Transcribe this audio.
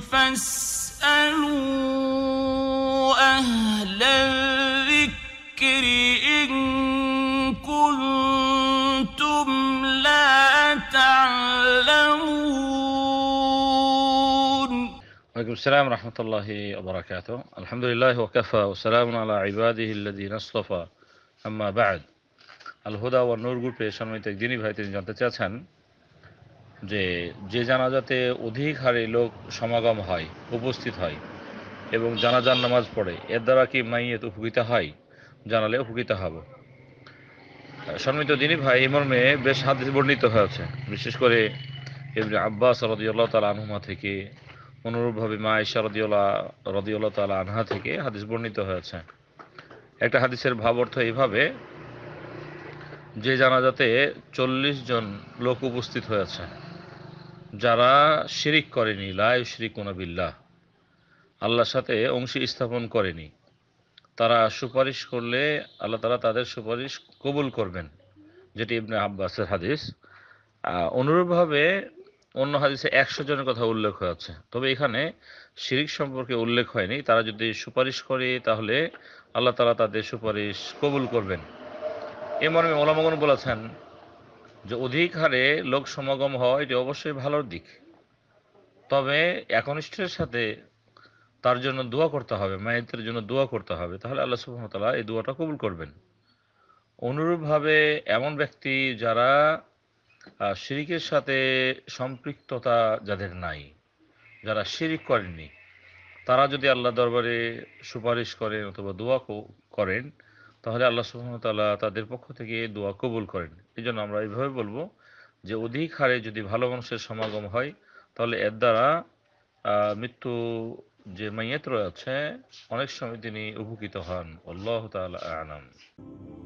فاسألوا أهل الذكر إن كنتم لا تعلمون وعليكم السلام ورحمة الله وبركاته الحمد لله وكفى وسلام على عباده الذين اصطفى أما بعد الهدى والنور قلت بيشان একদিনই ديني তিনি জানতে যে যে জানাজাতে অধিক হারে লোক সমাগম হয় উপস্থিত হয় এবং জানাজার নামাজ পড়ে এর দ্বারা কি মাইয়েত উপকৃত হয় জানালে উপকৃত হব সম্মিত দিনী ভাই এই মর্মে বেশ হাত বর্ণিত হয়েছে বিশেষ করে আব্বাস রদিউল্লাহ তালা আনহুমা থেকে অনুরূপভাবে মা ঈশা রদিউল্লাহ রদিউল্লাহ তালা আনহা থেকে হাদিস বর্ণিত হয়েছে একটা হাদিসের ভাব অর্থ এইভাবে যে জানাজাতে চল্লিশ জন লোক উপস্থিত হয়েছে যারা শিরিক করেনি লাইভ শিরিক বিল্লাহ আল্লাহর সাথে অংশী স্থাপন করেনি তারা সুপারিশ করলে আল্লাহ তারা তাদের সুপারিশ কবুল করবেন যেটি ইবনে আব্বাসের হাদিস অনুরূপভাবে অন্য হাদিসে একশো জনের কথা উল্লেখ হয়েছে তবে এখানে শিরিক সম্পর্কে উল্লেখ হয়নি তারা যদি সুপারিশ করে তাহলে আল্লাহ তালা তাদের সুপারিশ কবুল করবেন এ মর্মে ওলামগন বলেছেন যে অধিক হারে লোক সমাগম হয় এটি অবশ্যই ভালোর দিক তবে একনিষ্ঠের সাথে তার জন্য দোয়া করতে হবে মায়েদের জন্য দোয়া করতে হবে তাহলে আল্লাহ সুহামতাল্লাহ এই দোয়াটা কবুল করবেন অনুরূপভাবে এমন ব্যক্তি যারা শিরিকের সাথে সম্পৃক্ততা যাদের নাই যারা শিরিক করেননি তারা যদি আল্লাহ দরবারে সুপারিশ করেন অথবা দোয়া করেন তাহলে আল্লাহ সুহামতাল্লাহ তাদের পক্ষ থেকে দোয়া কবুল করেন এই জন্য আমরা এইভাবে বলবো যে অধিক হারে যদি ভালো মানুষের সমাগম হয় তাহলে এর দ্বারা মৃত্যু যে মাইয়াত রয়েছে অনেক সময় তিনি উপকৃত হন আল্লাহ তাল আনাম